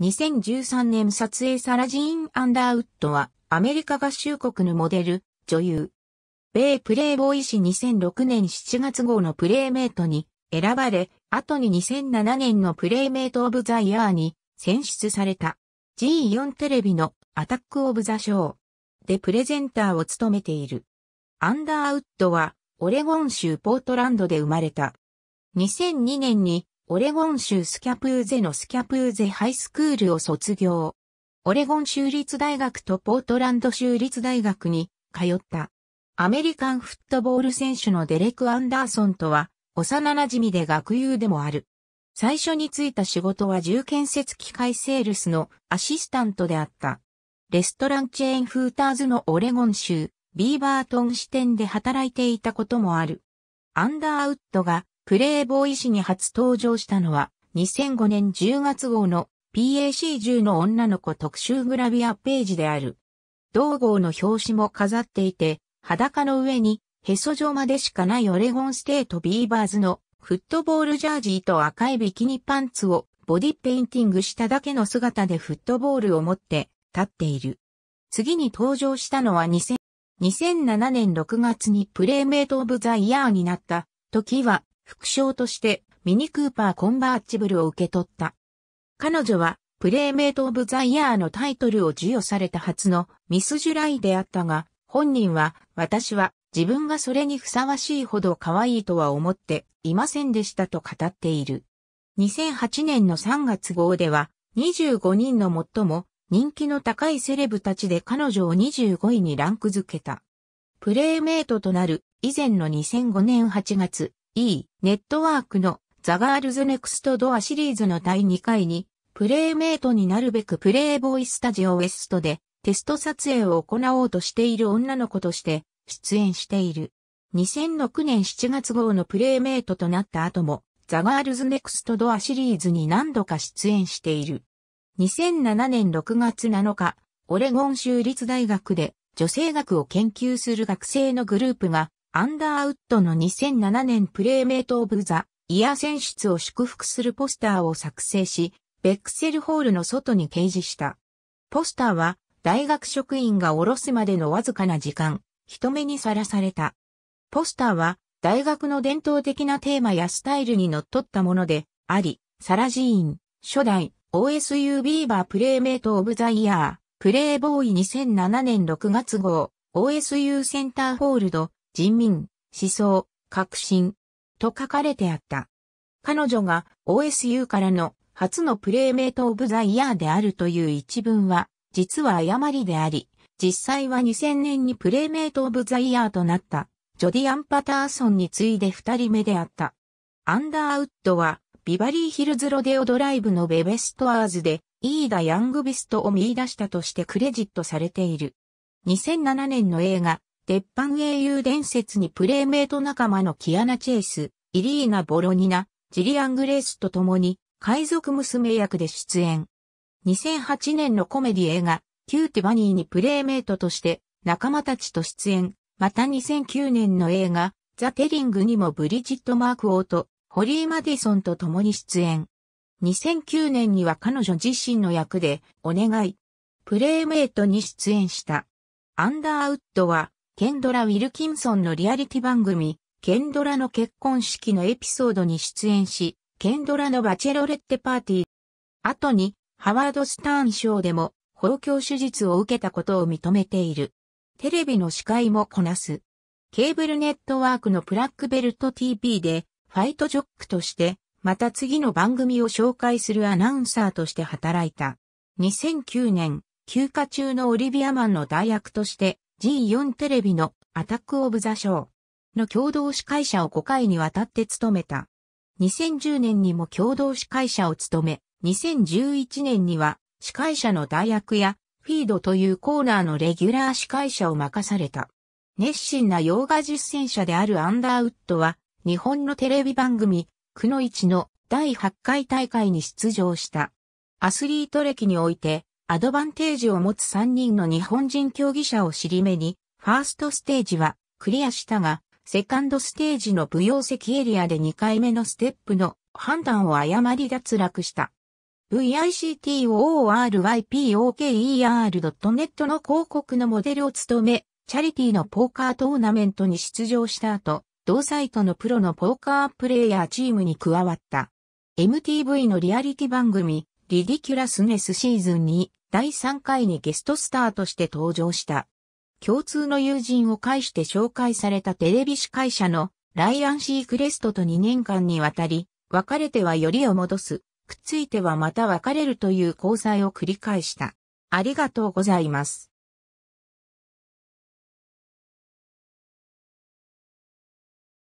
2013年撮影サラジーン・アンダーウッドは、アメリカ合衆国のモデル、女優。米プレイボーイ氏2006年7月号のプレイメイトに選ばれ、後に2007年のプレイメイト・オブ・ザ・イヤーに選出された。G4 テレビのアタック・オブ・ザ・ショーでプレゼンターを務めている。アンダーウッドは、オレゴン州ポートランドで生まれた。2002年にオレゴン州スキャプーゼのスキャプーゼハイスクールを卒業。オレゴン州立大学とポートランド州立大学に通った。アメリカンフットボール選手のデレク・アンダーソンとは幼馴染で学友でもある。最初に就いた仕事は重建設機械セールスのアシスタントであった。レストランチェーンフーターズのオレゴン州ビーバートン支店で働いていたこともある。アンダーウッドがプレイボーイ誌に初登場したのは、2005年10月号の PAC10 の女の子特集グラビアページである。同号の表紙も飾っていて、裸の上に、へそ状までしかないオレゴンステートビーバーズのフットボールジャージーと赤いビキニパンツをボディペインティングしただけの姿でフットボールを持って立っている。次に登場したのは2007年6月にプレイメイトオブザイヤーになった時は副賞としてミニクーパーコンバーチブルを受け取った。彼女はプレイメイト・オブ・ザ・イヤーのタイトルを授与された初のミス・ジュライであったが、本人は私は自分がそれにふさわしいほど可愛いとは思っていませんでしたと語っている。2008年の3月号では25人の最も人気の高いセレブたちで彼女を25位にランク付けた。プレイメイトとなる以前の2005年8月、E、ネットワークのザガールズネクストドアシリーズの第2回に、プレイメイトになるべくプレイボーイスタジオウエストでテスト撮影を行おうとしている女の子として出演している。2006年7月号のプレイメイトとなった後も、ザガールズネクストドアシリーズに何度か出演している。2007年6月7日、オレゴン州立大学で女性学を研究する学生のグループがアンダーウッドの2007年プレーメイト・オブ・ザ・イヤー選出を祝福するポスターを作成し、ベックセルホールの外に掲示した。ポスターは、大学職員が降ろすまでのわずかな時間、人目にさらされた。ポスターは、大学の伝統的なテーマやスタイルにのっとったもので、あり、サラジーン、初代、OSU ビーバープレイメイト・オブ・ザ・イヤー、プレイボーイ2007年6月号、OSU センターホールド、人民、思想、革新、と書かれてあった。彼女が OSU からの初のプレイメイトオブザイヤーであるという一文は、実は誤りであり、実際は2000年にプレイメイトオブザイヤーとなった、ジョディアン・パターソンに次いで二人目であった。アンダーウッドは、ビバリーヒルズロデオドライブのベベストアーズで、イーダ・ヤングビストを見出したとしてクレジットされている。2007年の映画、鉄板英雄伝説にプレイメイト仲間のキアナ・チェイス、イリーナ・ボロニナ、ジリアン・グレースと共に、海賊娘役で出演。2008年のコメディ映画、キューティバニーにプレイメイトとして、仲間たちと出演。また2009年の映画、ザ・テリングにもブリジット・マーク・オーと、ホリー・マディソンと共に出演。2009年には彼女自身の役で、お願い。プレイメイトに出演した。アンダーウッドは、ケンドラ・ウィルキンソンのリアリティ番組、ケンドラの結婚式のエピソードに出演し、ケンドラのバチェロレッテパーティー。後に、ハワード・スターン賞でも、包教手術を受けたことを認めている。テレビの司会もこなす。ケーブルネットワークのブラックベルト TV で、ファイトジョックとして、また次の番組を紹介するアナウンサーとして働いた。2009年、休暇中のオリビアマンの代役として、G4 テレビのアタックオブザショーの共同司会者を5回にわたって務めた。2010年にも共同司会者を務め、2011年には司会者の代役やフィードというコーナーのレギュラー司会者を任された。熱心な洋画実践者であるアンダーウッドは、日本のテレビ番組、くのいちの第8回大会に出場した。アスリート歴において、アドバンテージを持つ3人の日本人競技者を尻目に、ファーストステージはクリアしたが、セカンドステージの舞踊席エリアで2回目のステップの判断を誤り脱落した。victorrypoker.net の広告のモデルを務め、チャリティのポーカートーナメントに出場した後、同サイトのプロのポーカープレイヤーチームに加わった。MTV のリアリティ番組、リディキュラスネスシーズンに第3回にゲストスターとして登場した。共通の友人を介して紹介されたテレビ司会者のライアン・シー・クレストと2年間にわたり、別れてはよりを戻す、くっついてはまた別れるという交際を繰り返した。ありがとうございます。